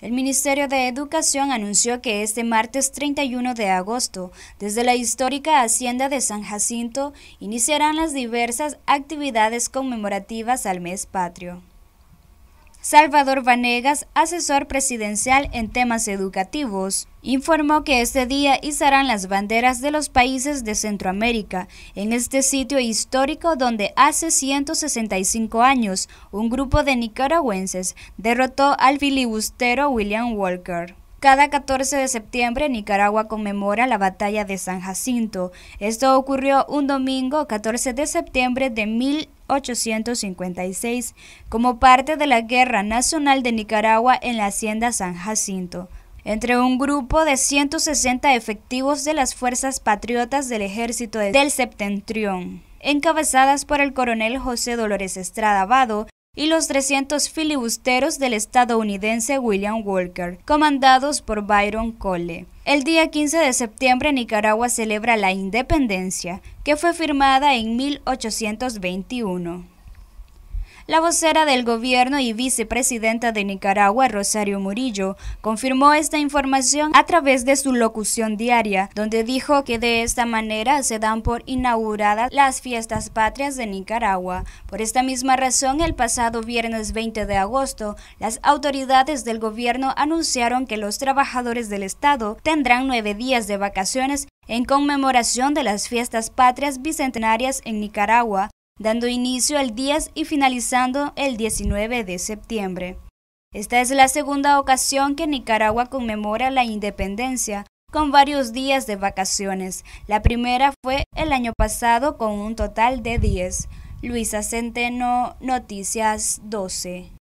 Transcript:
El Ministerio de Educación anunció que este martes 31 de agosto, desde la histórica Hacienda de San Jacinto, iniciarán las diversas actividades conmemorativas al mes patrio. Salvador Vanegas, asesor presidencial en temas educativos, informó que este día izarán las banderas de los países de Centroamérica en este sitio histórico donde hace 165 años un grupo de nicaragüenses derrotó al filibustero William Walker. Cada 14 de septiembre Nicaragua conmemora la batalla de San Jacinto. Esto ocurrió un domingo 14 de septiembre de 1856 como parte de la Guerra Nacional de Nicaragua en la Hacienda San Jacinto entre un grupo de 160 efectivos de las Fuerzas Patriotas del Ejército del Septentrión, encabezadas por el coronel José Dolores Estrada Vado, y los 300 filibusteros del estadounidense William Walker, comandados por Byron Cole. El día 15 de septiembre Nicaragua celebra la independencia, que fue firmada en 1821. La vocera del gobierno y vicepresidenta de Nicaragua, Rosario Murillo, confirmó esta información a través de su locución diaria, donde dijo que de esta manera se dan por inauguradas las fiestas patrias de Nicaragua. Por esta misma razón, el pasado viernes 20 de agosto, las autoridades del gobierno anunciaron que los trabajadores del Estado tendrán nueve días de vacaciones en conmemoración de las fiestas patrias bicentenarias en Nicaragua, dando inicio el 10 y finalizando el 19 de septiembre. Esta es la segunda ocasión que Nicaragua conmemora la independencia con varios días de vacaciones. La primera fue el año pasado con un total de 10. Luisa Centeno, Noticias 12.